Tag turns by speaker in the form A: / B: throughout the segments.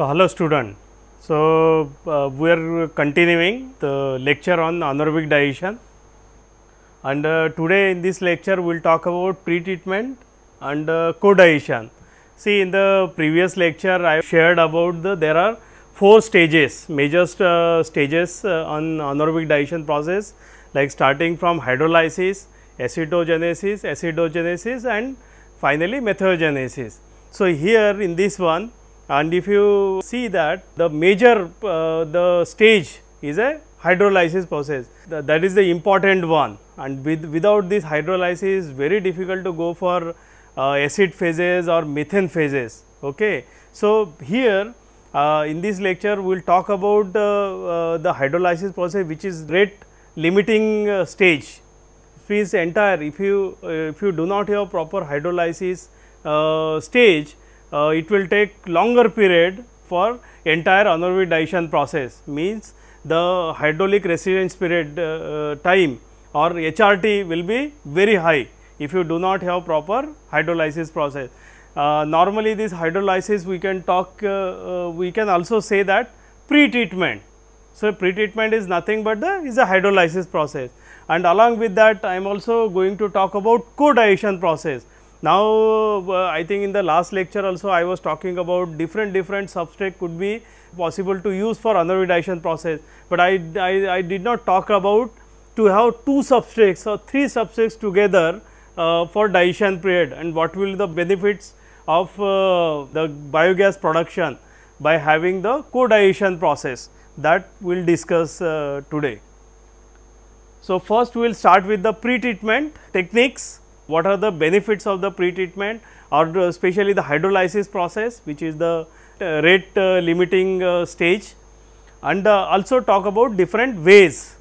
A: So, hello student. So, uh, we are continuing the lecture on anaerobic digestion and uh, today in this lecture we will talk about pre-treatment and uh, co-digestion. See in the previous lecture I shared about the there are four stages, major st uh, stages uh, on anaerobic digestion process like starting from hydrolysis, acetogenesis, acidogenesis and finally, methogenesis. So, here in this one and if you see that the major uh, the stage is a hydrolysis process the, that is the important one and with, without this hydrolysis very difficult to go for uh, acid phases or methane phases. Okay. So, here uh, in this lecture we will talk about uh, uh, the hydrolysis process which is rate limiting uh, stage means entire if you if you do not have proper hydrolysis stage uh, it will take longer period for entire anaerobic digestion process means the hydraulic residence period uh, uh time or HRT will be very high if you do not have proper hydrolysis process. Uh, normally this hydrolysis we can talk uh, uh, we can also say that pre-treatment. So, pre-treatment is nothing but the is a hydrolysis process and along with that I am also going to talk about co-digestion process now, uh, I think in the last lecture also I was talking about different different substrate could be possible to use for anodization process, but I, I, I, did not talk about to have two substrates or three substrates together uh, for diation period and what will the benefits of uh, the biogas production by having the co-diation process that we will discuss uh, today. So, first we will start with the pre-treatment techniques what are the benefits of the pretreatment or especially the hydrolysis process which is the uh, rate uh, limiting uh, stage and also talk about different ways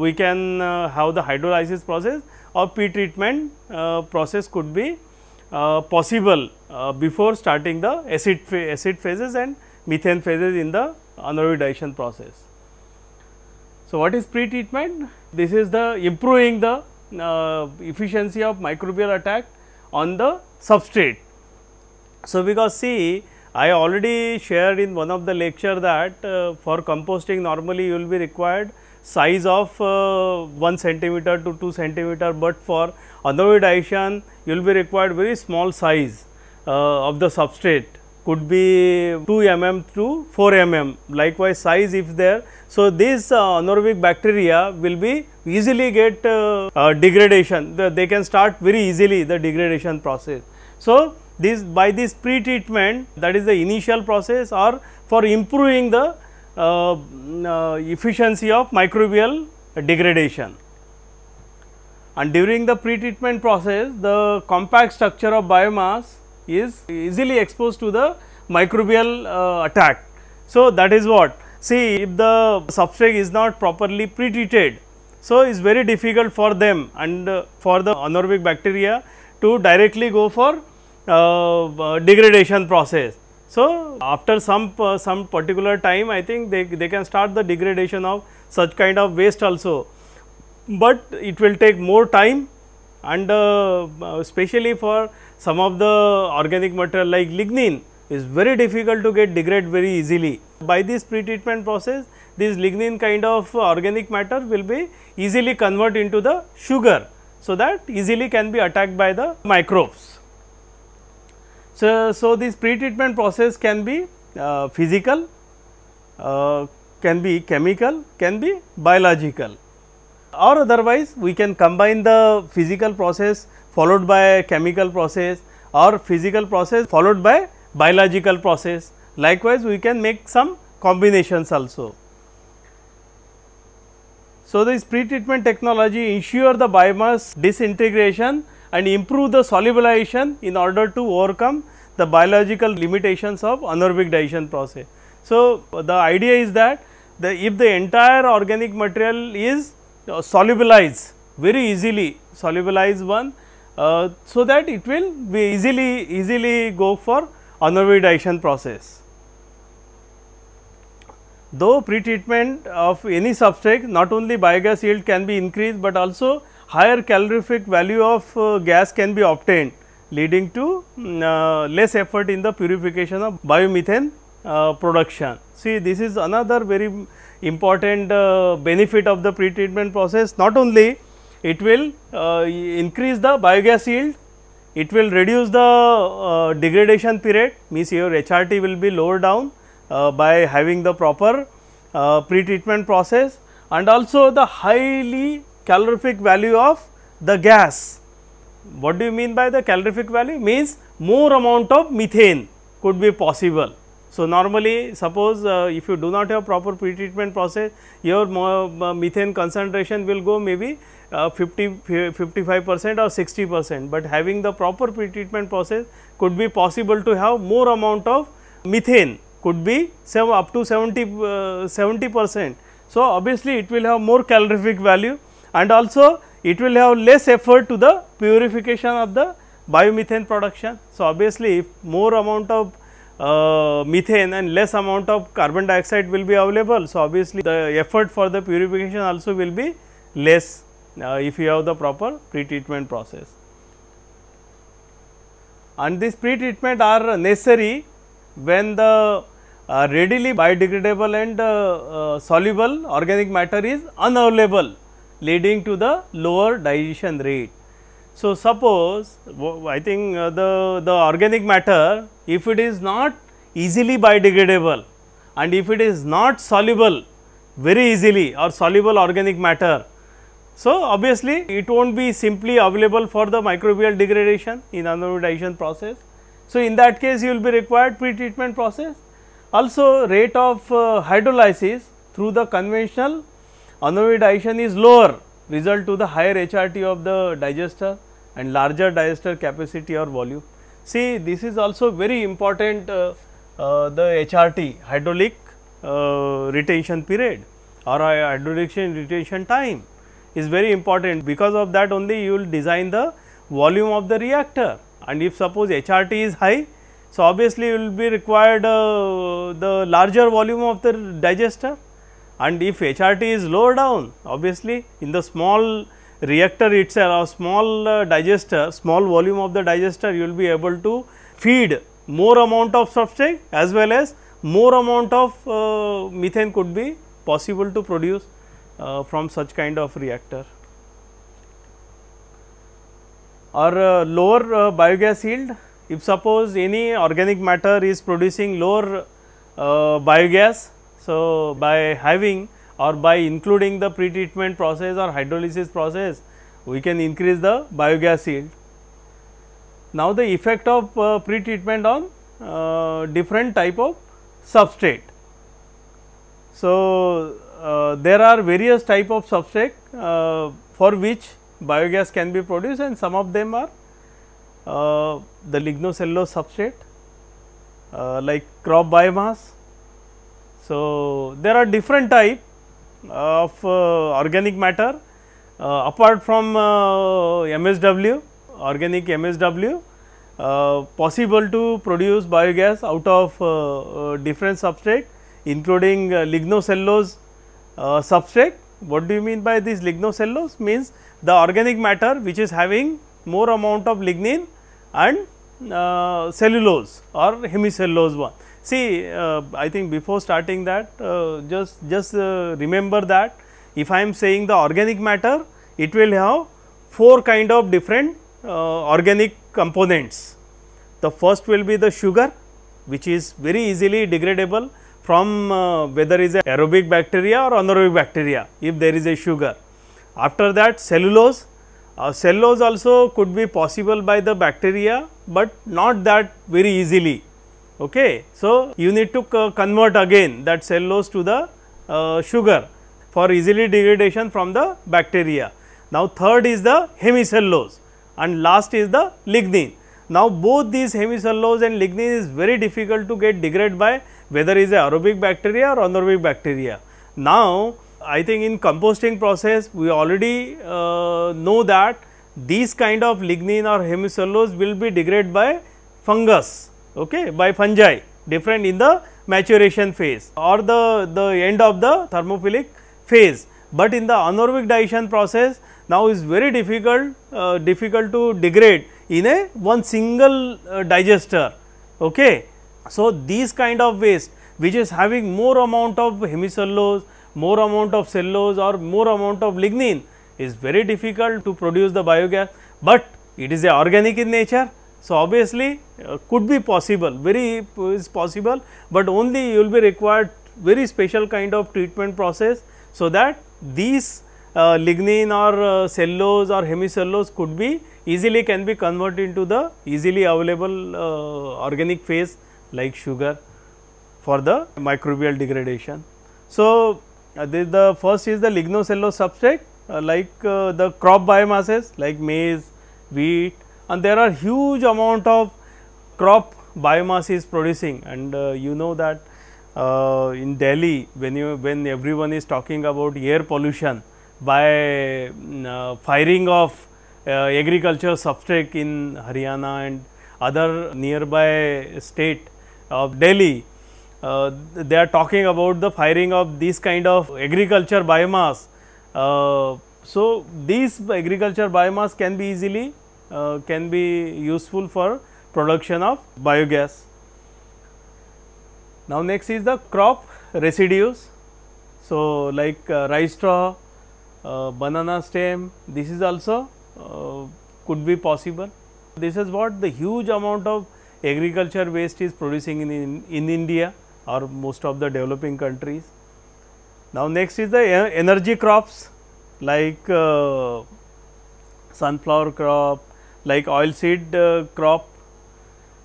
A: we can have the hydrolysis process or pretreatment process could be possible before starting the acid, acid phases and methane phases in the anodization process. So, what is pretreatment? This is the improving the uh, efficiency of microbial attack on the substrate. So, because see I already shared in one of the lecture that uh, for composting normally you will be required size of uh, 1 centimeter to 2 centimeter, but for anemoid you will be required very small size uh, of the substrate could be 2 mm to 4 mm likewise size if there. So, these uh, anaerobic bacteria will be easily get uh, uh, degradation the, they can start very easily the degradation process. So, this by this pre-treatment that is the initial process or for improving the uh, mm, uh, efficiency of microbial degradation and during the pre-treatment process the compact structure of biomass is easily exposed to the microbial uh, attack. So, that is what see if the substrate is not properly pre-treated. So, it is very difficult for them and uh, for the anaerobic bacteria to directly go for uh, uh degradation process. So, after some uh, some particular time I think they, they can start the degradation of such kind of waste also, but it will take more time and uh, especially for some of the organic material like lignin is very difficult to get degrade very easily. By this pretreatment process, this lignin kind of organic matter will be easily convert into the sugar. So, that easily can be attacked by the microbes. So, so this pretreatment process can be uh, physical, uh, can be chemical, can be biological or otherwise we can combine the physical process followed by chemical process or physical process followed by biological process. Likewise, we can make some combinations also. So, this pretreatment technology ensure the biomass disintegration and improve the solubilization in order to overcome the biological limitations of anaerobic digestion process. So, the idea is that the if the entire organic material is solubilized very easily solubilized one uh, so that it will be easily easily go for annovidation process. Though pretreatment of any substrate not only biogas yield can be increased, but also higher calorific value of uh, gas can be obtained leading to mm, uh, less effort in the purification of biomethane uh, production. See this is another very important uh, benefit of the pretreatment process not only it will uh, increase the biogas yield, it will reduce the uh, degradation period means your HRT will be lower down uh, by having the proper pre-treatment process and also the highly calorific value of the gas. What do you mean by the calorific value? Means more amount of methane could be possible. So, normally suppose uh, if you do not have proper pre-treatment process, your methane concentration will go maybe uh, 50, 55 percent or 60 percent, but having the proper pretreatment process could be possible to have more amount of methane could be up to 70 uh, percent. Uh, so, obviously, it will have more calorific value and also it will have less effort to the purification of the biomethane production. So, obviously, if more amount of uh, methane and less amount of carbon dioxide will be available. So, obviously, the effort for the purification also will be less. Now, if you have the proper pre-treatment process. And this pre-treatment are necessary when the uh, readily biodegradable and uh, uh, soluble organic matter is unavailable leading to the lower digestion rate. So, suppose I think uh, the, the organic matter if it is not easily biodegradable and if it is not soluble very easily or soluble organic matter so, obviously, it will not be simply available for the microbial degradation in anaerobic process. So, in that case you will be required pre-treatment process. Also, rate of uh, hydrolysis through the conventional anaerobic is lower result to the higher HRT of the digester and larger digester capacity or volume. See this is also very important uh, uh, the HRT hydraulic uh, retention period or hydrolytic retention time is very important because of that only you will design the volume of the reactor and if suppose HRT is high, so obviously you will be required uh, the larger volume of the digester and if HRT is low down obviously in the small reactor itself or small uh, digester, small volume of the digester you will be able to feed more amount of substrate as well as more amount of uh, methane could be possible to produce uh, from such kind of reactor or uh, lower uh, biogas yield if suppose any organic matter is producing lower uh, biogas. So, by having or by including the pretreatment process or hydrolysis process we can increase the biogas yield. Now, the effect of uh, pretreatment on uh, different type of substrate. So, uh, there are various type of substrate uh, for which biogas can be produced and some of them are uh, the lignocellulose substrate uh, like crop biomass. So, there are different type of uh, organic matter uh, apart from MSW, organic MSW possible to produce biogas out of different substrate including lignocellulose uh, substrate. What do you mean by this lignocellulose? Means the organic matter which is having more amount of lignin and uh, cellulose or hemicellulose one. See, uh, I think before starting that, uh, just just uh, remember that if I am saying the organic matter, it will have four kind of different uh, organic components. The first will be the sugar, which is very easily degradable from uh, whether is aerobic bacteria or anaerobic bacteria if there is a sugar. After that cellulose, uh, cellulose also could be possible by the bacteria, but not that very easily. Okay. So, you need to uh, convert again that cellulose to the uh, sugar for easily degradation from the bacteria. Now, third is the hemicellulose and last is the lignin. Now, both these hemicellulose and lignin is very difficult to get degraded by whether is aerobic bacteria or anaerobic bacteria. Now, I think in composting process we already uh, know that these kind of lignin or hemicellulose will be degraded by fungus, okay, by fungi different in the maturation phase or the, the end of the thermophilic phase. But in the anaerobic digestion process now is very difficult, uh, difficult to degrade in a one single uh, digester. Okay. So, these kind of waste which is having more amount of hemicellulose, more amount of cellulose or more amount of lignin is very difficult to produce the biogas, but it is a organic in nature. So, obviously, uh, could be possible very is possible, but only you will be required very special kind of treatment process. So, that these uh, lignin or uh, cellulose or hemicellulose could be easily can be converted into the easily available uh, organic phase like sugar for the microbial degradation. So, uh, the, the first is the lignocellulose substrate uh, like uh, the crop biomasses like maize, wheat and there are huge amount of crop biomass is producing and uh, you know that uh, in Delhi when you when everyone is talking about air pollution by mm, uh, firing of agriculture substrate in Haryana and other nearby state of Delhi, uh, they are talking about the firing of these kind of agriculture biomass. Uh, so, these agriculture biomass can be easily uh, can be useful for production of biogas. Now, next is the crop residues. So, like uh, rice straw, uh, banana stem, this is also uh, could be possible. This is what the huge amount of agriculture waste is producing in, in, in India or most of the developing countries. Now, next is the energy crops like uh, sunflower crop, like oilseed uh, crop.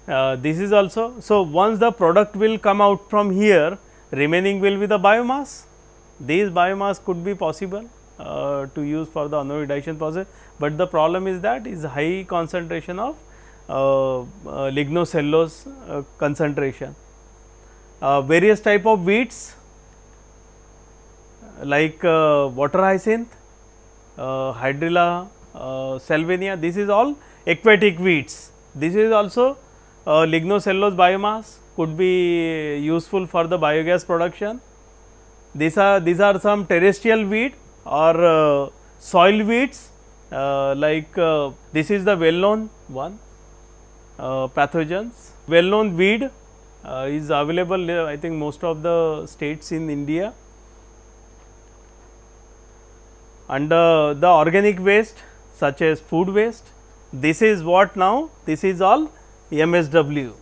A: Uh, this is also. So, once the product will come out from here, remaining will be the biomass. These biomass could be possible uh, to use for the anodization process, but the problem is that is high concentration of uh, uh, lignocellulose uh, concentration. various type of weeds like water hyacinth, hydrilla, salvinia, this is all aquatic weeds. This is also lignocellulose biomass could be useful for the biogas production. These are these are some terrestrial weed or uh, soil weeds uh, like uh, this is the well known one uh, pathogens. Well known weed uh, is available uh, I think most of the states in India and uh, the organic waste such as food waste this is what now this is all MSW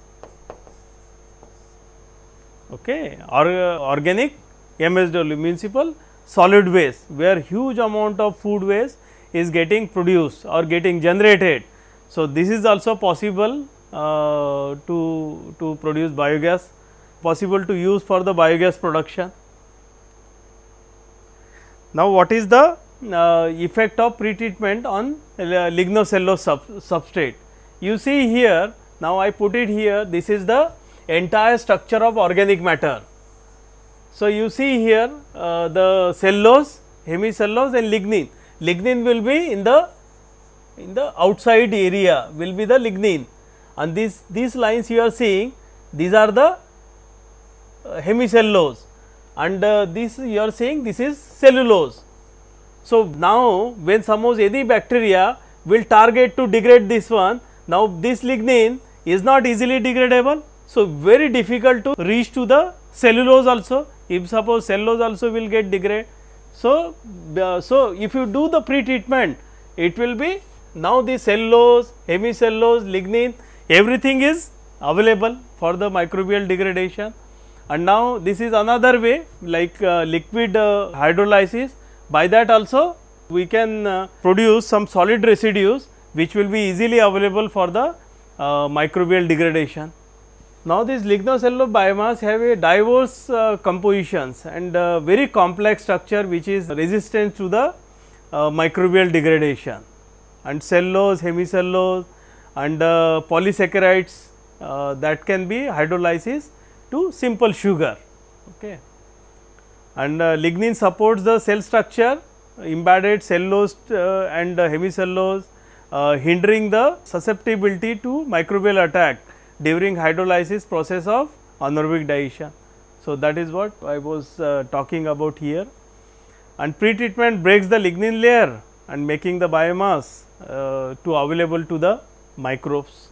A: okay or uh, organic MSW municipal solid waste where huge amount of food waste is getting produced or getting generated so, this is also possible uh, to, to produce biogas, possible to use for the biogas production. Now, what is the uh, effect of pretreatment on lignocellulose sub substrate? You see here, now I put it here, this is the entire structure of organic matter. So, you see here uh, the cellulose, hemicellulose and lignin. Lignin will be in the in the outside area will be the lignin and these, these lines you are seeing these are the uh, hemicellulose and uh, this you are saying this is cellulose. So, now when suppose any bacteria will target to degrade this one, now this lignin is not easily degradable. So, very difficult to reach to the cellulose also if suppose cellulose also will get degrade, So, uh, so if you do the pre-treatment it will be now, the cellulose, hemicellulose, lignin everything is available for the microbial degradation and now this is another way like uh, liquid uh, hydrolysis by that also we can uh, produce some solid residues which will be easily available for the uh, microbial degradation. Now these lignocellulose biomass have a diverse uh, compositions and uh, very complex structure which is resistant to the microbial degradation and cellulose, hemicellulose and uh, polysaccharides uh, that can be hydrolysis to simple sugar. Okay. And uh, lignin supports the cell structure embedded cellulose uh, and uh, hemicellulose uh, hindering the susceptibility to microbial attack during hydrolysis process of anaerobic digestion. So, that is what I was talking about here and pretreatment breaks the lignin layer and making the biomass uh, to available to the microbes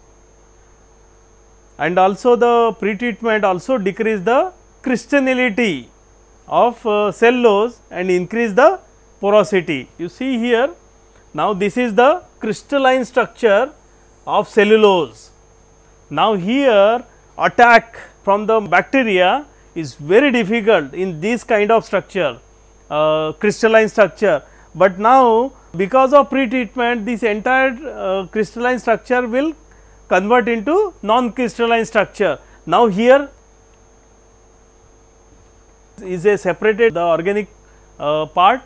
A: and also the pretreatment also decrease the crystallinity of uh, cellulose and increase the porosity. You see here now this is the crystalline structure of cellulose. Now here attack from the bacteria is very difficult in this kind of structure uh, crystalline structure, but now because of pre-treatment this entire uh, crystalline structure will convert into non-crystalline structure. Now, here is a separated the organic uh, part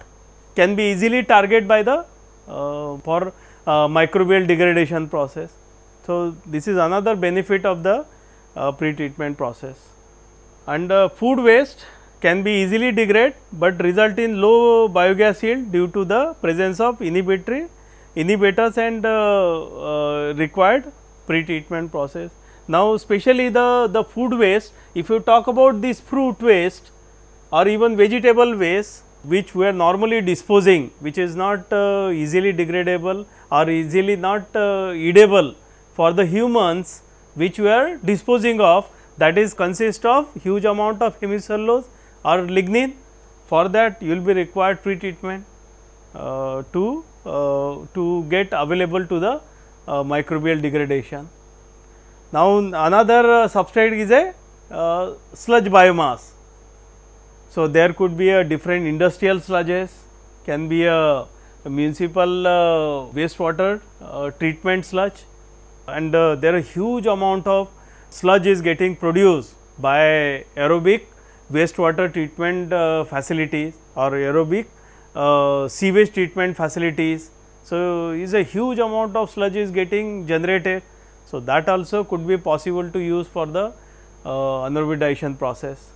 A: can be easily targeted by the uh, for uh, microbial degradation process. So, this is another benefit of the uh, pre-treatment process and uh, food waste can be easily degrade, but result in low biogas yield due to the presence of inhibitory inhibitors and uh, uh, required pre-treatment process. Now, especially the, the food waste, if you talk about this fruit waste or even vegetable waste, which we are normally disposing, which is not uh, easily degradable or easily not uh, edible for the humans, which we are disposing of, that is consist of huge amount of hemicellulose or lignin for that you will be required pretreatment uh, to uh, to get available to the uh, microbial degradation. Now, another uh, substrate is a uh, sludge biomass. So, there could be a different industrial sludges, can be a, a municipal uh, wastewater treatment sludge and there are huge amount of sludge is getting produced by aerobic wastewater treatment uh, facilities or aerobic uh, sewage treatment facilities. So, is a huge amount of sludge is getting generated. So, that also could be possible to use for the uh, anaerobic process.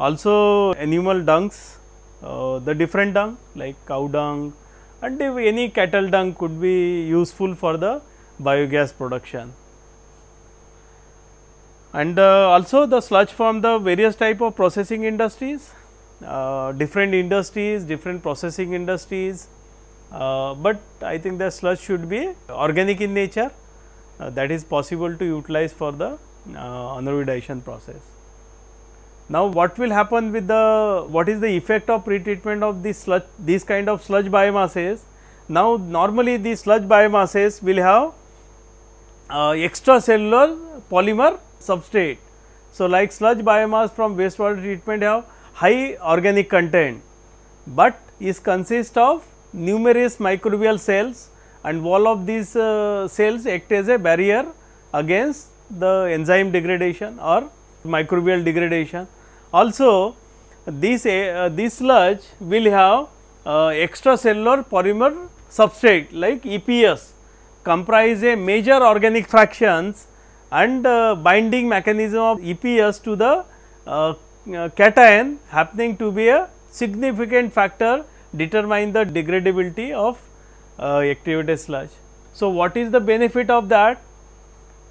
A: Also animal dungs, uh, the different dung like cow dung and any cattle dung could be useful for the biogas production and uh, also the sludge from the various type of processing industries, uh, different industries, different processing industries, uh, but I think the sludge should be organic in nature that is possible to utilize for the anodization process. Now, what will happen with the what is the effect of pretreatment of this sludge these kind of sludge biomasses? Now, normally these sludge biomasses will have uh, extracellular polymer substrate. So, like sludge biomass from wastewater treatment have high organic content, but is consist of numerous microbial cells and all of these uh, cells act as a barrier against the enzyme degradation or microbial degradation. Also, this, uh, this sludge will have uh, extracellular polymer substrate like EPS comprise a major organic fractions and binding mechanism of EPS to the uh, uh, cation happening to be a significant factor determine the degradability of uh, activated sludge. So, what is the benefit of that?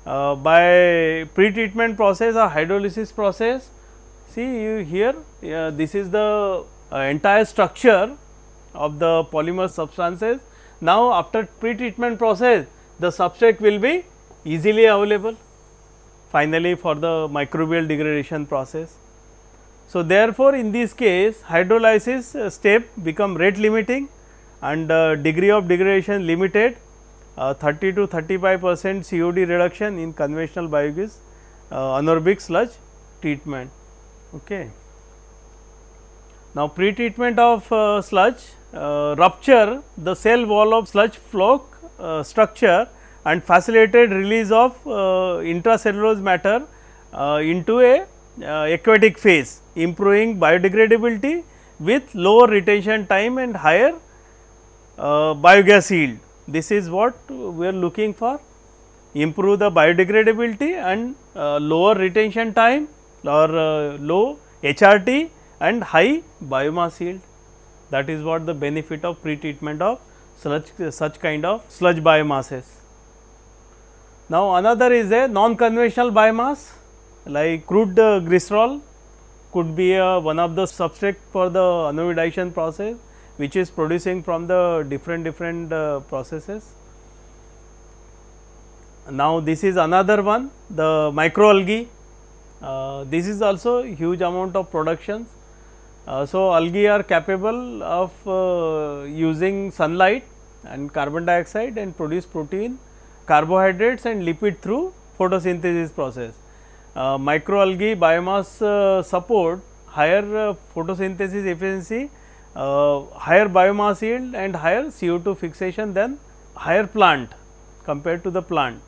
A: Uh, by pre-treatment process or hydrolysis process, see you here uh, this is the uh, entire structure of the polymer substances. Now, after pre-treatment process the substrate will be easily available finally for the microbial degradation process. So, therefore, in this case hydrolysis uh, step become rate limiting and uh, degree of degradation limited uh, 30 to 35 percent COD reduction in conventional biogas anaerobic sludge treatment. Okay. Now, pre-treatment of uh, sludge uh, rupture the cell wall of sludge flock uh, structure and facilitated release of uh, intracellulose matter uh, into a uh, aquatic phase improving biodegradability with lower retention time and higher biogas yield. This is what we are looking for improve the biodegradability and uh, lower retention time or uh, low HRT and high biomass yield. That is what the benefit of pretreatment of sludge, such kind of sludge biomasses. Now, another is a non-conventional biomass like crude uh, glycerol could be a, uh, one of the substrate for the anodization process which is producing from the different different uh, processes. Now, this is another one the microalgae uh, this is also huge amount of productions. Uh, so, algae are capable of uh, using sunlight and carbon dioxide and produce protein carbohydrates and lipid through photosynthesis process. Uh, microalgae biomass uh, support higher uh, photosynthesis efficiency, uh, higher biomass yield and higher CO2 fixation than higher plant compared to the plant.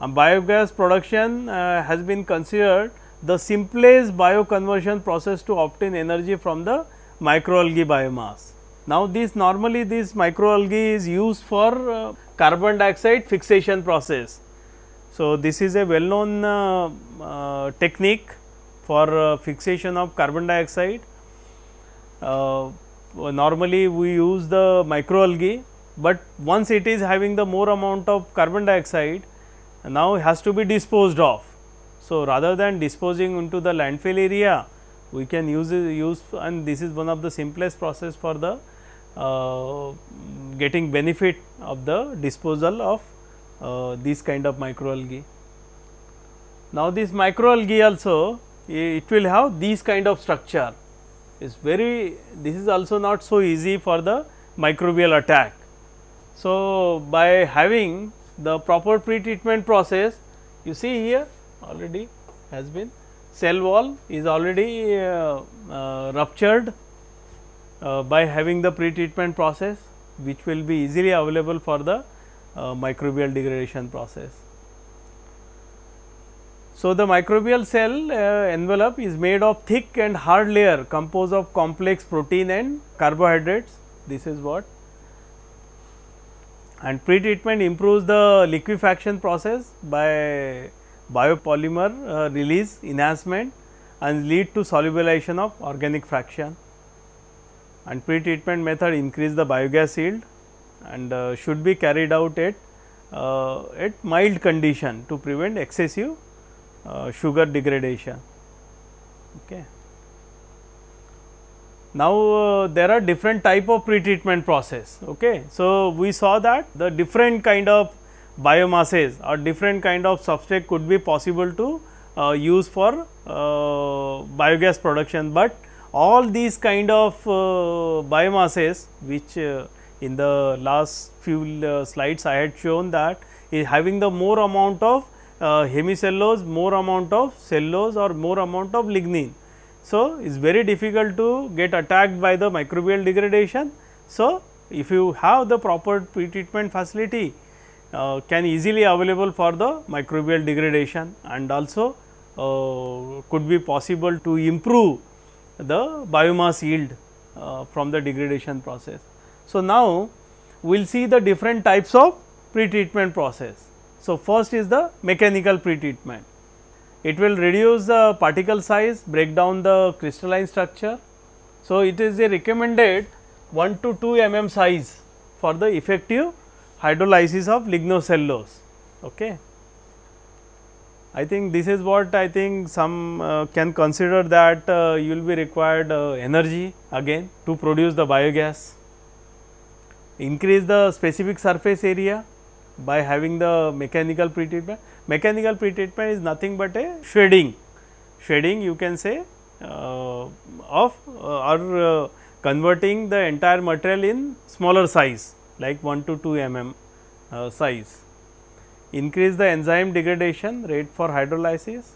A: Um, biogas production uh, has been considered the simplest bioconversion process to obtain energy from the microalgae biomass. Now, this normally this microalgae is used for uh, carbon dioxide fixation process. So, this is a well known uh, uh, technique for uh, fixation of carbon dioxide. Uh, normally, we use the microalgae, but once it is having the more amount of carbon dioxide, now has to be disposed of. So, rather than disposing into the landfill area, we can use use and this is one of the simplest process for the uh, getting benefit of the disposal of uh, these kind of microalgae. Now, this microalgae also it will have these kind of structure is very this is also not so easy for the microbial attack. So, by having the proper pretreatment process you see here already has been cell wall is already uh, uh, ruptured uh, by having the pre-treatment process which will be easily available for the uh, microbial degradation process. So, the microbial cell uh, envelope is made of thick and hard layer composed of complex protein and carbohydrates this is what and pre-treatment improves the liquefaction process by biopolymer uh, release enhancement and lead to solubilization of organic fraction and pre-treatment method increase the biogas yield and uh, should be carried out at, uh, at mild condition to prevent excessive uh, sugar degradation. Okay. Now, uh, there are different type of pre-treatment process. Okay. So, we saw that the different kind of biomasses or different kind of substrate could be possible to uh, use for uh, biogas production, but all these kind of uh, biomasses which uh, in the last few uh, slides I had shown that is having the more amount of hemicellulose, more amount of cellulose or more amount of lignin. So, it is very difficult to get attacked by the microbial degradation. So, if you have the proper pre-treatment facility uh, can easily available for the microbial degradation and also uh, could be possible to improve the biomass yield uh, from the degradation process. So, now we will see the different types of pretreatment process. So, first is the mechanical pretreatment. It will reduce the particle size, break down the crystalline structure. So, it is a recommended 1 to 2 mm size for the effective hydrolysis of lignocellulose. Okay. I think this is what I think some uh, can consider that uh, you will be required uh, energy again to produce the biogas. Increase the specific surface area by having the mechanical pretreatment. Mechanical pretreatment is nothing but a shredding, shredding you can say uh, of uh, or uh, converting the entire material in smaller size like 1 to 2 mm size increase the enzyme degradation rate for hydrolysis.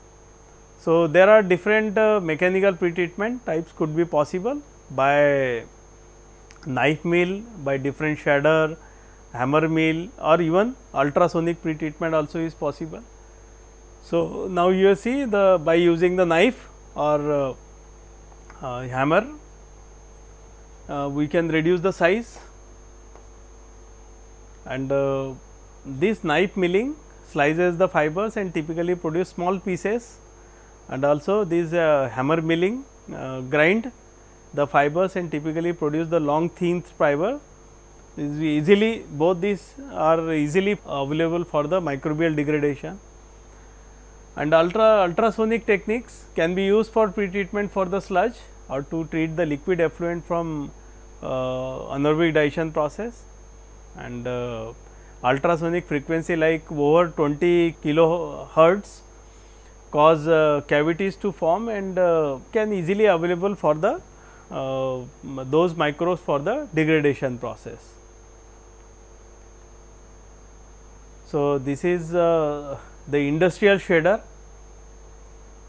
A: So, there are different uh, mechanical pretreatment types could be possible by knife mill, by different shadder, hammer mill or even ultrasonic pretreatment also is possible. So, now you see the by using the knife or uh, uh, hammer, uh, we can reduce the size and uh, this knife milling slices the fibers and typically produce small pieces and also this uh, hammer milling uh, grind the fibers and typically produce the long thin fiber is easily both these are easily available for the microbial degradation and ultra ultrasonic techniques can be used for pretreatment for the sludge or to treat the liquid effluent from uh, anaerobic digestion process and uh, ultrasonic frequency like over 20 kilohertz cause uh, cavities to form and uh, can easily available for the uh, those microbes for the degradation process. So, this is uh, the industrial shader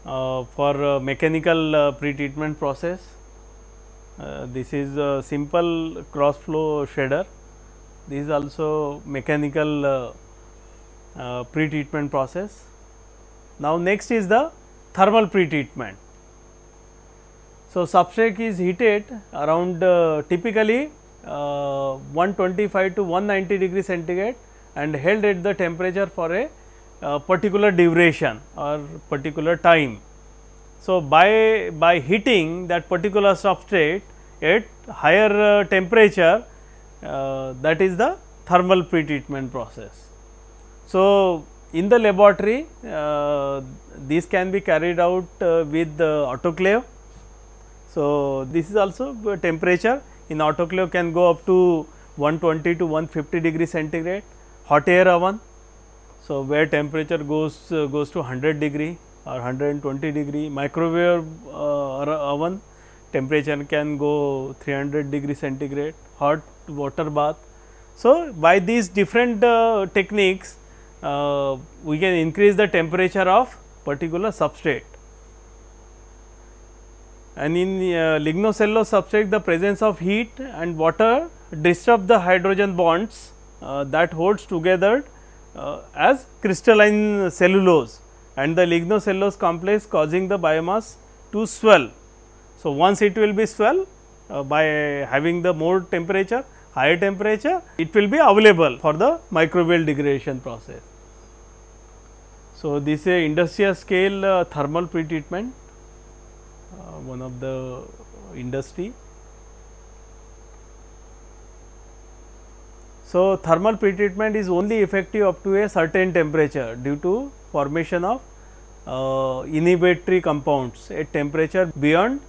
A: uh, for uh, mechanical pre-treatment process. this is a simple cross flow shader this is also mechanical uh, uh, pre-treatment process. Now, next is the thermal pre-treatment. So, substrate is heated around uh, typically uh, 125 to 190 degree centigrade and held at the temperature for a uh, particular duration or particular time. So, by, by heating that particular substrate at higher uh, temperature uh, that is the thermal pretreatment process. So, in the laboratory uh, can be carried out uh, with the autoclave. So, this is also temperature in autoclave can go up to 120 to 150 degree centigrade hot air oven. So, where temperature goes uh, goes to 100 degree or 120 degree microwave uh, oven temperature can go 300 degree centigrade, hot water bath. So, by these different uh, techniques, uh, we can increase the temperature of particular substrate. And in uh, lignocellulose substrate, the presence of heat and water disrupt the hydrogen bonds uh, that holds together uh, as crystalline cellulose and the lignocellulose complex causing the biomass to swell. So, once it will be swell uh, by having the more temperature, higher temperature, it will be available for the microbial degradation process. So, this is a industrial scale uh, thermal pretreatment, uh, one of the industry. So, thermal pretreatment is only effective up to a certain temperature due to formation of uh, inhibitory compounds at temperature beyond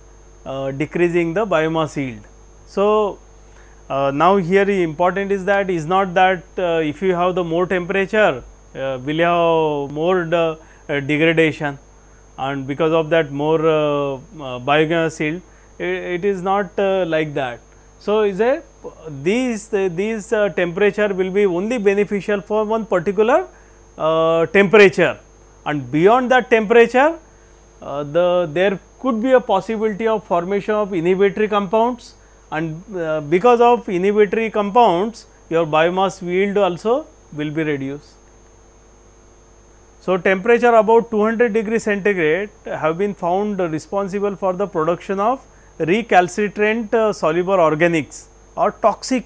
A: uh, decreasing the biomass yield. So, uh, now here important is that is not that uh, if you have the more temperature will have more the, degradation and because of that more biogas yield it, it is not like that. So, is a these these uh, temperature will be only beneficial for one particular uh, temperature and beyond that temperature uh, the their could be a possibility of formation of inhibitory compounds and uh, because of inhibitory compounds your biomass yield also will be reduced. So, temperature about 200 degree centigrade have been found responsible for the production of recalcitrant uh, soluble organics or toxic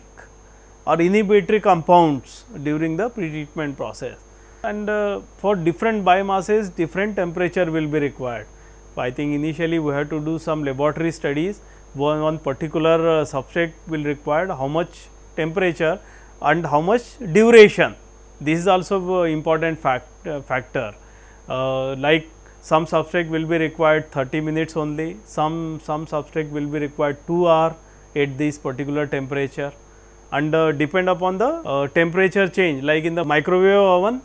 A: or inhibitory compounds during the pretreatment process and uh, for different biomasses different temperature will be required. So, I think initially we have to do some laboratory studies one, one particular uh, subject will require how much temperature and how much duration. This is also uh, important fact, uh, factor uh, like some substrate will be required 30 minutes only, some, some substrate will be required 2 hour at this particular temperature and uh, depend upon the uh, temperature change like in the microwave oven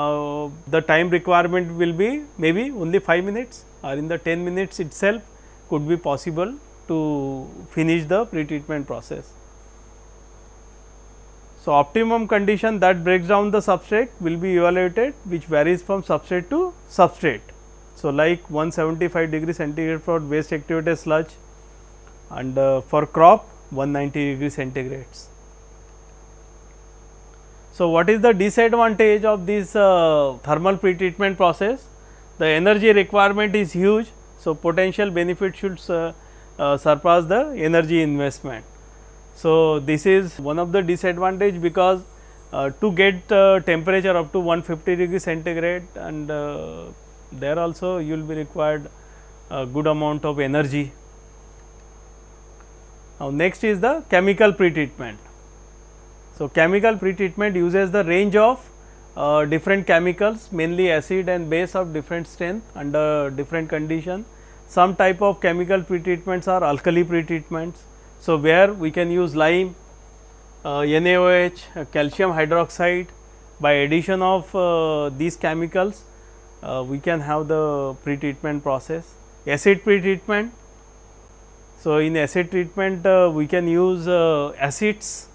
A: uh, the time requirement will be maybe only 5 minutes or in the 10 minutes itself could be possible to finish the pretreatment process. So, optimum condition that breaks down the substrate will be evaluated which varies from substrate to substrate. So, like 175 degree centigrade for waste activated sludge and uh, for crop 190 degree centigrades. So, what is the disadvantage of this uh, thermal pretreatment process? The energy requirement is huge. So, potential benefit should uh, uh, surpass the energy investment. So, this is one of the disadvantage because uh, to get uh, temperature up to 150 degree centigrade and uh, there also you will be required a good amount of energy. Now, next is the chemical pretreatment. So, chemical pretreatment uses the range of uh, different chemicals mainly acid and base of different strength under different condition. Some type of chemical pretreatments are alkali pretreatments. So, where we can use lime, uh, NaOH, uh, calcium hydroxide by addition of uh, these chemicals uh, we can have the pretreatment process. Acid pretreatment. So, in acid treatment uh, we can use acids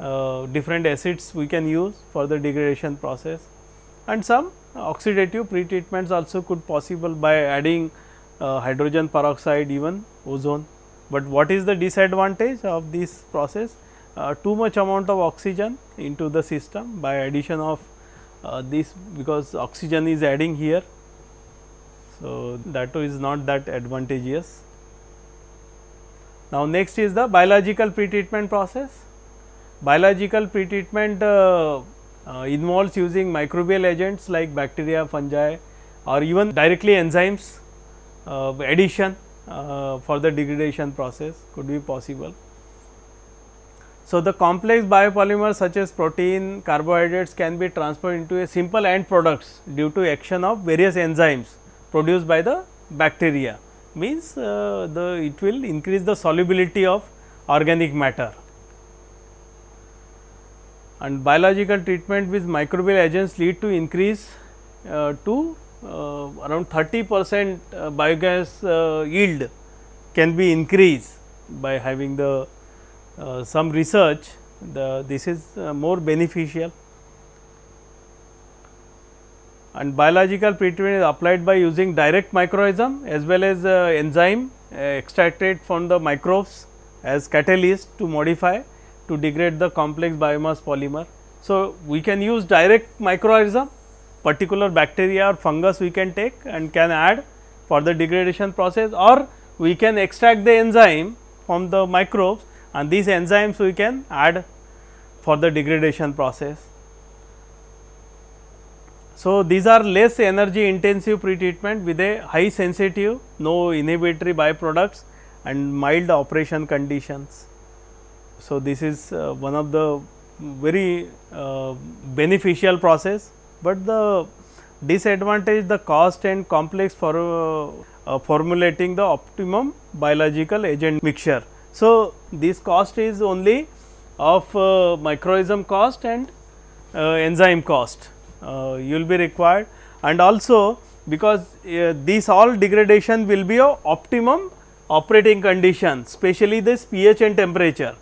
A: uh, different acids we can use for the degradation process and some oxidative pretreatments also could possible by adding uh, hydrogen peroxide even ozone. But what is the disadvantage of this process? Uh, too much amount of oxygen into the system by addition of uh, this because oxygen is adding here. So, that is not that advantageous. Now, next is the biological pretreatment process Biological pretreatment uh, uh, involves using microbial agents like bacteria, fungi or even directly enzymes uh, addition for the degradation process could be possible. So, the complex biopolymers such as protein, carbohydrates can be transformed into a simple end products due to action of various enzymes produced by the bacteria means uh, the it will increase the solubility of organic matter and biological treatment with microbial agents lead to increase uh, to uh, around 30 percent uh, biogas uh, yield can be increased by having the uh, some research the this is uh, more beneficial and biological treatment is applied by using direct microorganism as well as enzyme extracted from the microbes as catalyst to modify to degrade the complex biomass polymer. So, we can use direct microorganism particular bacteria or fungus we can take and can add for the degradation process or we can extract the enzyme from the microbes and these enzymes we can add for the degradation process. So, these are less energy intensive pretreatment with a high sensitive, no inhibitory byproducts and mild operation conditions. So, this is uh, one of the very uh, beneficial process, but the disadvantage the cost and complex for uh, uh formulating the optimum biological agent mixture. So, this cost is only of uh, microism cost and uh, enzyme cost you will be required and also because uh, these all degradation will be a optimum operating condition especially this pH and temperature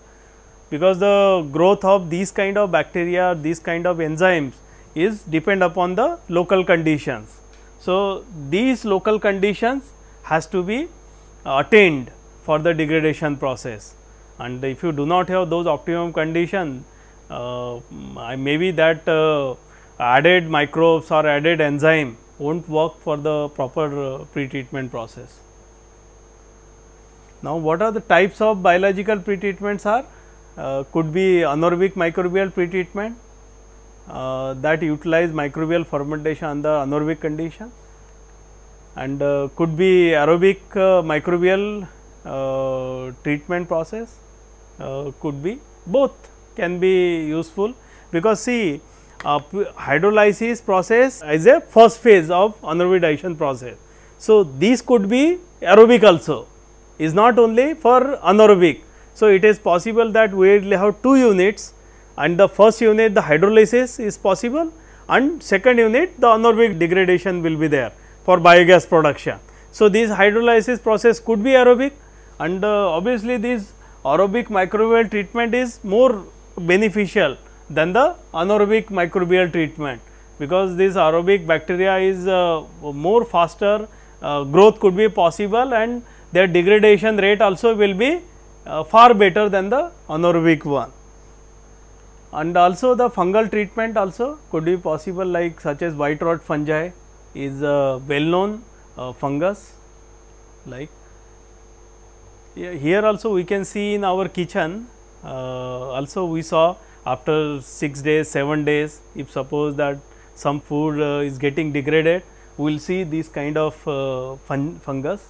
A: because the growth of these kind of bacteria, these kind of enzymes is depend upon the local conditions. So, these local conditions has to be uh, attained for the degradation process and if you do not have those optimum condition, uh, maybe that uh, added microbes or added enzyme won't work for the proper uh, pretreatment process. Now, what are the types of biological pretreatments are? Uh, could be anaerobic microbial pretreatment uh, that utilize microbial fermentation under anaerobic condition and uh, could be aerobic uh, microbial uh, treatment process could be both can be useful because see hydrolysis process is a first phase of anaerobic digestion process. So, these could be aerobic also is not only for anaerobic so, it is possible that we will have two units and the first unit the hydrolysis is possible and second unit the anaerobic degradation will be there for biogas production. So, this hydrolysis process could be aerobic and uh, obviously, this aerobic microbial treatment is more beneficial than the anaerobic microbial treatment because this aerobic bacteria is uh, more faster uh, growth could be possible and their degradation rate also will be uh, far better than the anorbic one. And also the fungal treatment also could be possible like such as white rot fungi is a uh, well known uh, fungus like here also we can see in our kitchen uh, also we saw after 6 days 7 days if suppose that some food uh, is getting degraded we will see this kind of uh, fun fungus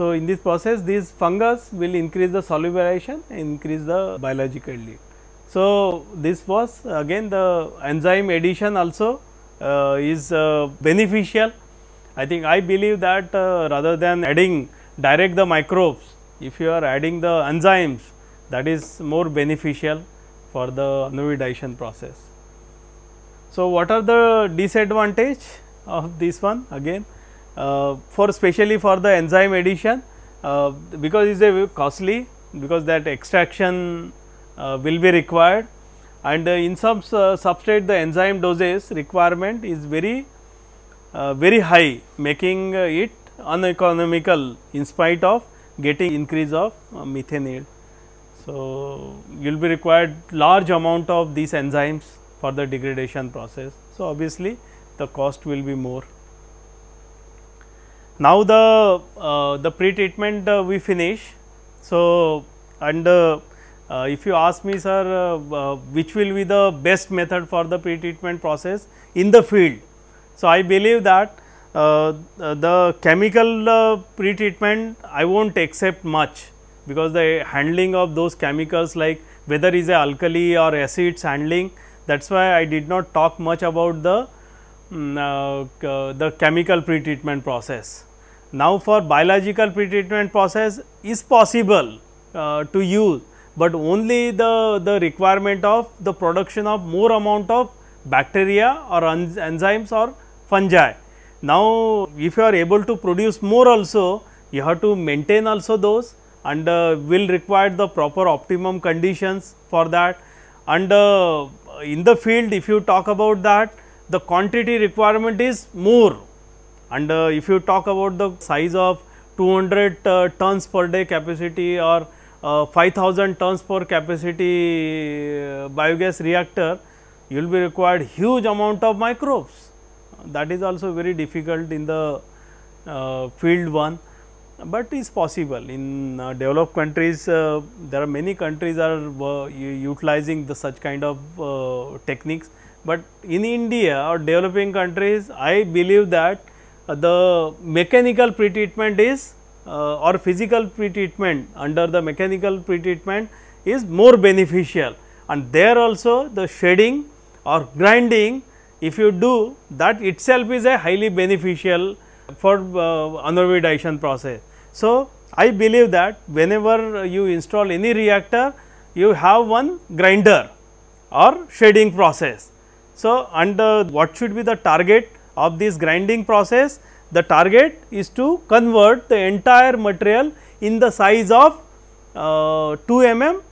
A: So, in this process these fungus will increase the solubilization increase the biological yield. So, this was again the enzyme addition also uh, is uh, beneficial. I think I believe that uh, rather than adding direct the microbes, if you are adding the enzymes that is more beneficial for the annoidation process. So, what are the disadvantage of this one again? Uh, for specially for the enzyme addition uh, because it is a costly because that extraction uh, will be required and in some substrate the enzyme dosage requirement is very very high making it uneconomical in spite of getting increase of methane yield. So, you will be required large amount of these enzymes for the degradation process. So, obviously, the cost will be more. Now, the, uh, the pre-treatment uh, we finish. So, and uh, uh if you ask me sir uh, uh, which will be the best method for the pre-treatment process in the field. So, I believe that the chemical pre-treatment I will not accept much because the handling of those chemicals like whether is a alkali or acids handling that is why I did not talk much about the mm, the chemical pre-treatment process. Now, for biological pretreatment process is possible uh, to use, but only the, the requirement of the production of more amount of bacteria or enzymes or fungi. Now, if you are able to produce more also, you have to maintain also those and uh, will require the proper optimum conditions for that. And uh, in the field, if you talk about that, the quantity requirement is more and uh, if you talk about the size of 200 uh, tons per day capacity or uh, 5000 tons per capacity uh, biogas reactor, you will be required huge amount of microbes. That is also very difficult in the uh, field one, but is possible. In uh, developed countries, there are many countries are utilizing the such kind of techniques. But in India or developing countries, I believe that uh, the mechanical pretreatment is uh, or physical pretreatment under the mechanical pretreatment is more beneficial and there also the shedding or grinding if you do that itself is a highly beneficial for uh, anodization process. So, I believe that whenever you install any reactor you have one grinder or shedding process. So, under what should be the target of this grinding process the target is to convert the entire material in the size of uh, 2 mm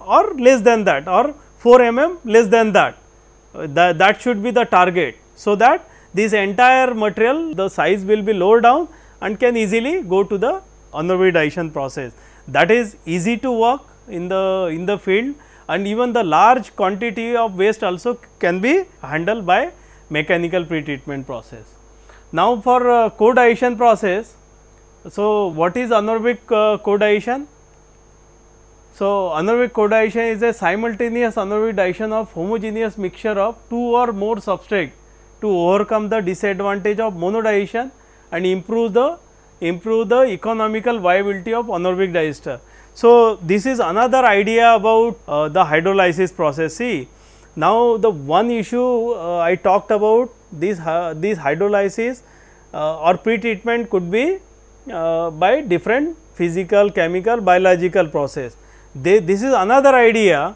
A: or less than that or 4 mm less than that. Uh, that, that should be the target. So, that this entire material the size will be lower down and can easily go to the digestion process. That is easy to work in the in the field and even the large quantity of waste also can be handled by mechanical pretreatment process. Now, for uh, codietion process, so what is anaerobic uh, codietion? So, anaerobic codietion is a simultaneous anaerobic digestion of homogeneous mixture of two or more substrate to overcome the disadvantage of monodigestion and improve the improve the economical viability of anaerobic digester. So, this is another idea about uh, the hydrolysis process. See, now, the one issue uh, I talked about these, uh, these hydrolysis uh, or pretreatment could be uh, by different physical, chemical, biological process. They, this is another idea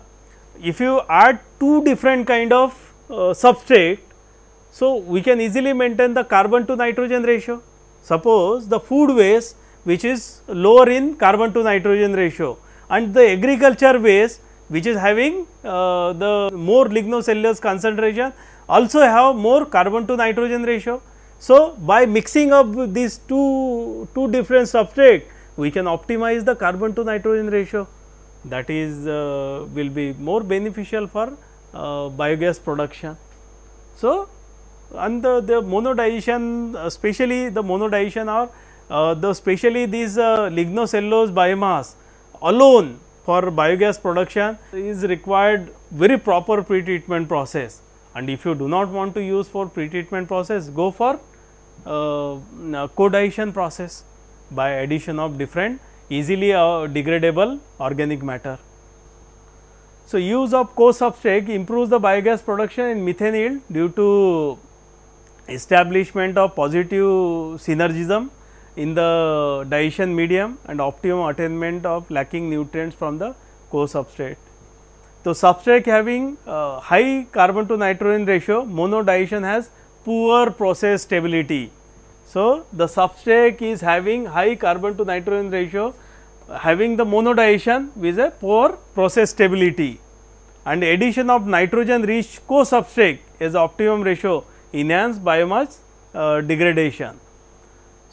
A: if you add two different kind of uh, substrate. So, we can easily maintain the carbon to nitrogen ratio. Suppose the food waste which is lower in carbon to nitrogen ratio and the agriculture waste which is having uh, the more lignocellulose concentration also have more carbon to nitrogen ratio. So, by mixing up these two, two different substrate we can optimize the carbon to nitrogen ratio that is uh, will be more beneficial for uh, biogas production. So, and the, the monodization especially the monodization or uh, the especially these uh, lignocellulose biomass alone for biogas production is required very proper pre-treatment process and if you do not want to use for pre-treatment process go for uh, codation process by addition of different easily uh, degradable organic matter. So, use of co-substrate improves the biogas production in methane yield due to establishment of positive synergism in the digestion medium and optimum attainment of lacking nutrients from the co-substrate. So, substrate having uh, high carbon to nitrogen ratio monodigestion has poor process stability. So, the substrate is having high carbon to nitrogen ratio having the monodigestion with a poor process stability and addition of nitrogen rich co-substrate is optimum ratio enhance biomass uh, degradation.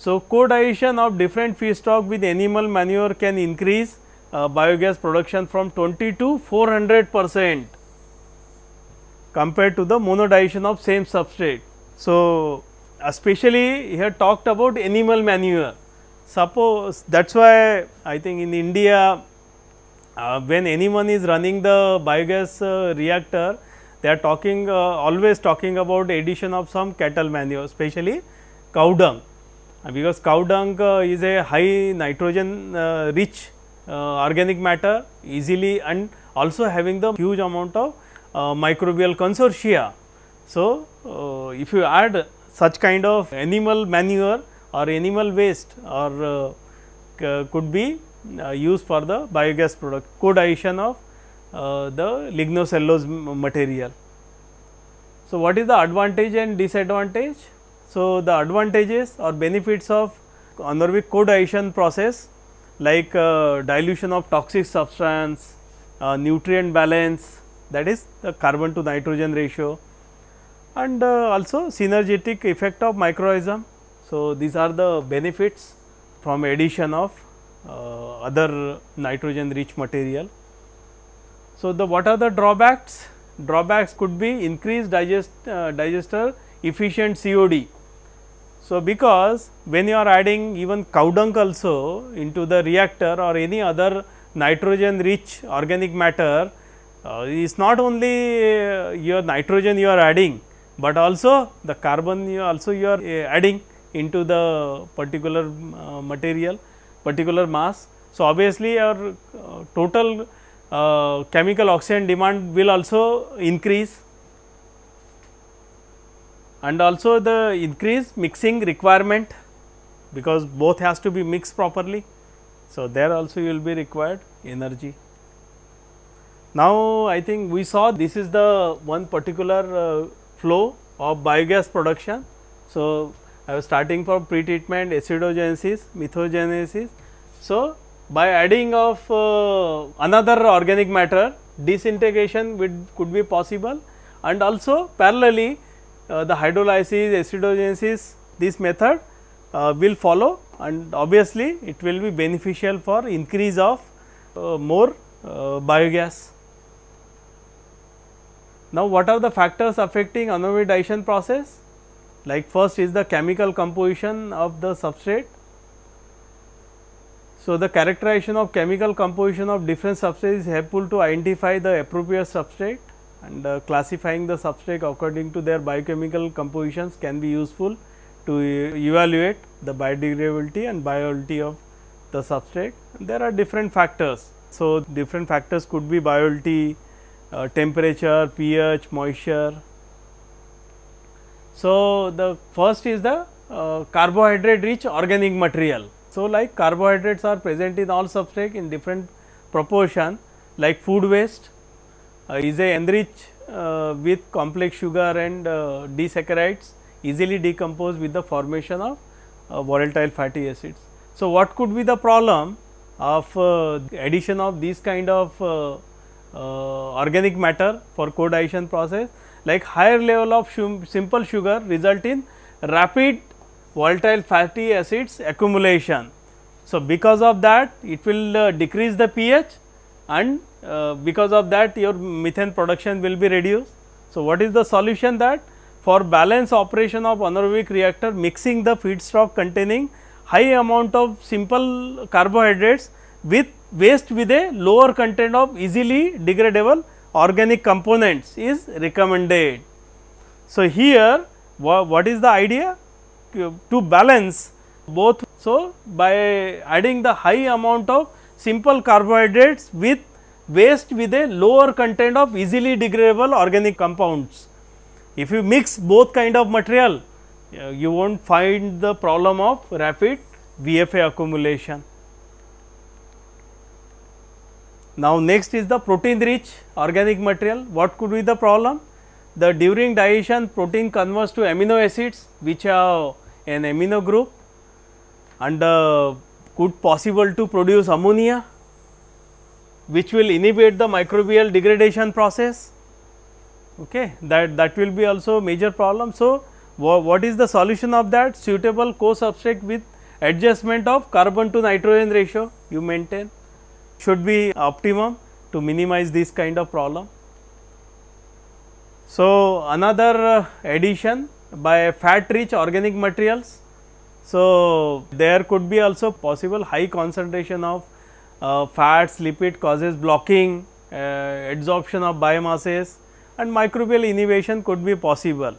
A: So, co-dilution of different feedstock with animal manure can increase uh, biogas production from 20 to 400 percent compared to the monodilution of same substrate. So, especially here talked about animal manure. Suppose that is why I think in India uh, when anyone is running the biogas uh, reactor they are talking uh, always talking about addition of some cattle manure especially cow dung because cow dung uh, is a high nitrogen uh, rich uh, organic matter easily and also having the huge amount of microbial consortia. So, if you add such kind of animal manure or animal waste or could be used for the biogas product co-digestion of the lignocellulose material. So, what is the advantage and disadvantage? So, the advantages or benefits of anaerobic co-dilution process like uh, dilution of toxic substance, uh, nutrient balance that is the carbon to nitrogen ratio and uh, also synergetic effect of microorganism. So, these are the benefits from addition of uh, other nitrogen rich material. So, the what are the drawbacks? Drawbacks could be increased digest, uh, digester efficient COD so, because when you are adding even cow dung also into the reactor or any other nitrogen rich organic matter, uh, not only uh, your nitrogen you are adding, but also the carbon you also you are uh, adding into the particular uh, material, particular mass. So, obviously, your uh, total uh, chemical oxygen demand will also increase and also the increase mixing requirement because both has to be mixed properly. So, there also you will be required energy. Now, I think we saw this is the one particular uh, flow of biogas production. So, I was starting from pretreatment, acidogenesis, methogenesis. So, by adding of uh, another organic matter, disintegration would, could be possible and also parallelly uh, the hydrolysis, acidogenesis, this method uh, will follow and obviously it will be beneficial for increase of uh, more biogas. Now, what are the factors affecting anaerobic digestion process? Like first is the chemical composition of the substrate. So, the characterization of chemical composition of different substrates is helpful to identify the appropriate substrate and uh, classifying the substrate according to their biochemical compositions can be useful to evaluate the biodegradability and biology of the substrate. There are different factors. So, different factors could be biology, uh, temperature, pH, moisture. So, the first is the uh, carbohydrate rich organic material. So, like carbohydrates are present in all substrate in different proportion like food waste, uh, is a enriched uh, with complex sugar and uh, disaccharides easily decomposed with the formation of volatile fatty acids. So, what could be the problem of addition of this kind of uh, organic matter for co-digestion process like higher level of simple sugar result in rapid volatile fatty acids accumulation. So, because of that it will uh, decrease the pH and uh, because of that your methane production will be reduced. So, what is the solution that for balance operation of anaerobic reactor mixing the feedstock containing high amount of simple carbohydrates with waste with a lower content of easily degradable organic components is recommended. So, here what is the idea to balance both. So, by adding the high amount of simple carbohydrates with waste with a lower content of easily degradable organic compounds. If you mix both kind of material, uh, you will not find the problem of rapid VFA accumulation. Now, next is the protein rich organic material. What could be the problem? The during digestion protein converts to amino acids which have an amino group and uh, could possible to produce ammonia which will inhibit the microbial degradation process okay that that will be also major problem so what is the solution of that suitable co substrate with adjustment of carbon to nitrogen ratio you maintain should be optimum to minimize this kind of problem so another uh, addition by fat rich organic materials so there could be also possible high concentration of uh, fats, lipid causes blocking, uh, adsorption of biomasses and microbial innovation could be possible.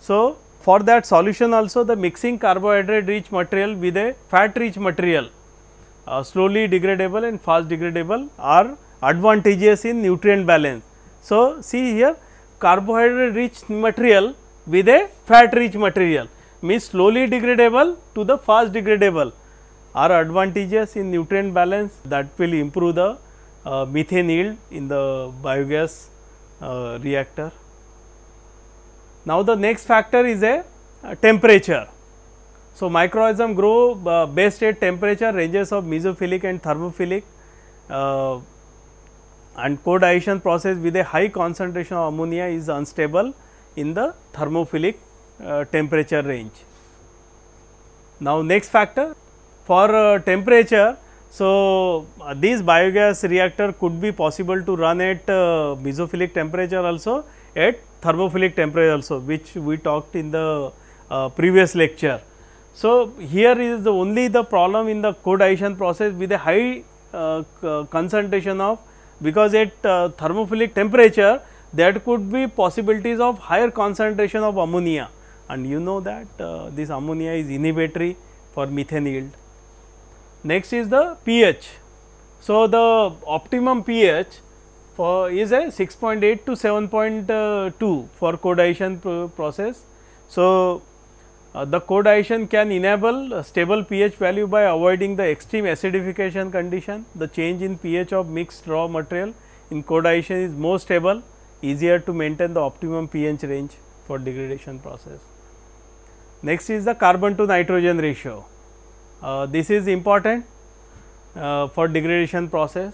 A: So, for that solution also the mixing carbohydrate rich material with a fat rich material uh, slowly degradable and fast degradable are advantageous in nutrient balance. So, see here carbohydrate rich material with a fat rich material means slowly degradable to the fast degradable are advantages in nutrient balance that will improve the uh, methane yield in the biogas uh, reactor. Now, the next factor is a, a uh, temperature. So, microorganism grow uh, based at temperature ranges of mesophilic and thermophilic uh, and co-digestion process with a high concentration of ammonia is unstable in the thermophilic uh, temperature range. Now, next factor for uh, temperature. So, uh, these biogas reactor could be possible to run at mesophilic uh, temperature also at thermophilic temperature also which we talked in the uh, previous lecture. So, here is the only the problem in the codition process with a high uh, concentration of because at uh, thermophilic temperature that could be possibilities of higher concentration of ammonia and you know that this ammonia is inhibitory for methane yield. Next is the pH. So, the optimum pH for is a 6.8 to 7.2 for codiation process. So, uh, the codiation can enable stable pH value by avoiding the extreme acidification condition. The change in pH of mixed raw material in codiation is more stable, easier to maintain the optimum pH range for degradation process. Next is the carbon to nitrogen ratio. Uh, this is important uh, for degradation process.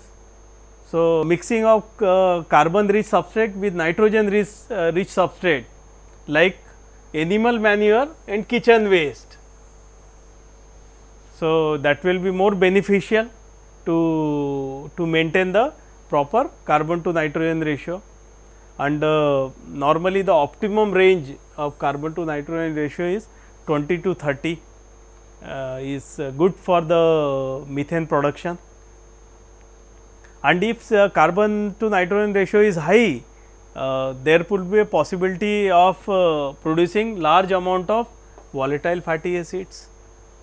A: So, mixing of uh, carbon rich substrate with nitrogen rich, uh, rich substrate like animal manure and kitchen waste. So, that will be more beneficial to, to maintain the proper carbon to nitrogen ratio and uh, normally the optimum range of carbon to nitrogen ratio is 20 to 30 uh, is uh, good for the methane production and if uh, carbon to nitrogen ratio is high uh, there could be a possibility of uh, producing large amount of volatile fatty acids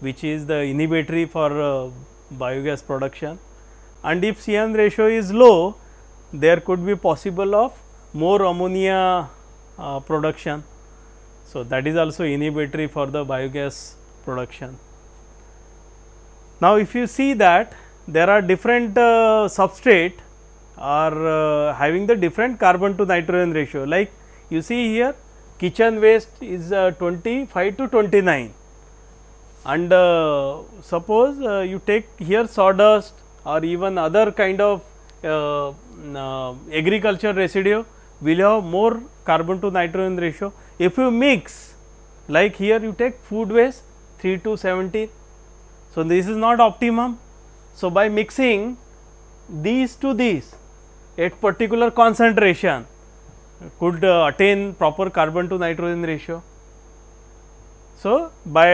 A: which is the inhibitory for uh, biogas production and if CN ratio is low there could be possible of more ammonia production. So, that is also inhibitory for the biogas production. Now, if you see that there are different uh, substrate are uh, having the different carbon to nitrogen ratio like you see here kitchen waste is uh, 25 to 29 and uh, suppose uh, you take here sawdust or even other kind of uh, agriculture residue will have more carbon to nitrogen ratio. If you mix like here you take food waste 3 to 17 so, this is not optimum. So, by mixing these to these at particular concentration could uh, attain proper carbon to nitrogen ratio. So, by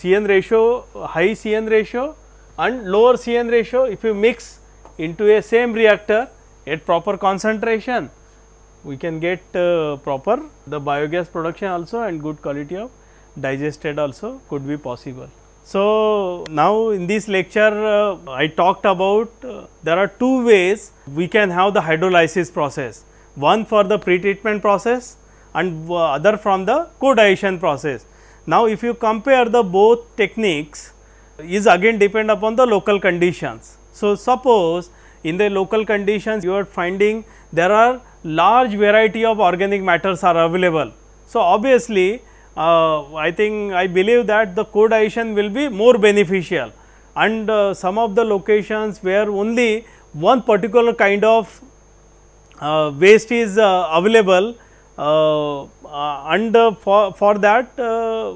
A: CN ratio, high CN ratio and lower CN ratio if you mix into a same reactor at proper concentration, we can get uh, proper the biogas production also and good quality of digested also could be possible. So, now in this lecture uh, I talked about uh, there are two ways we can have the hydrolysis process, one for the pretreatment process and other from the co diation process. Now, if you compare the both techniques is again depend upon the local conditions. So, suppose in the local conditions you are finding there are large variety of organic matters are available. So, obviously, uh, I think I believe that the co will be more beneficial and uh, some of the locations where only one particular kind of uh, waste is uh, available uh, uh, and for, for that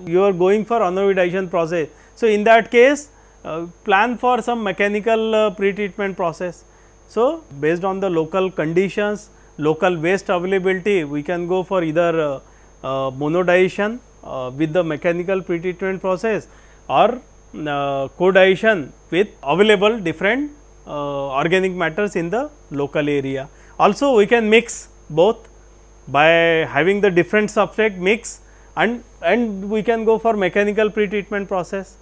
A: you are going for anodization process. So, in that case plan for some mechanical pre-treatment process. So, based on the local conditions, local waste availability we can go for either monodization uh, with the mechanical pretreatment process or co uh, codation with available different uh, organic matters in the local area. Also we can mix both by having the different substrate mix and, and we can go for mechanical pretreatment process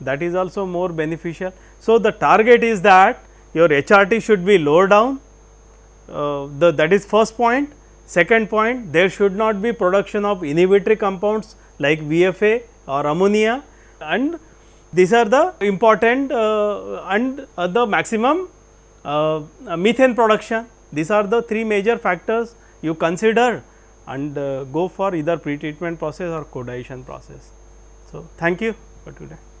A: that is also more beneficial. So, the target is that your HRT should be lower down uh, the that is first point. Second point there should not be production of inhibitory compounds like VFA or ammonia and these are the important uh, and uh, the maximum uh, methane production. These are the three major factors you consider and uh, go for either pretreatment process or codization process. So, thank you for today.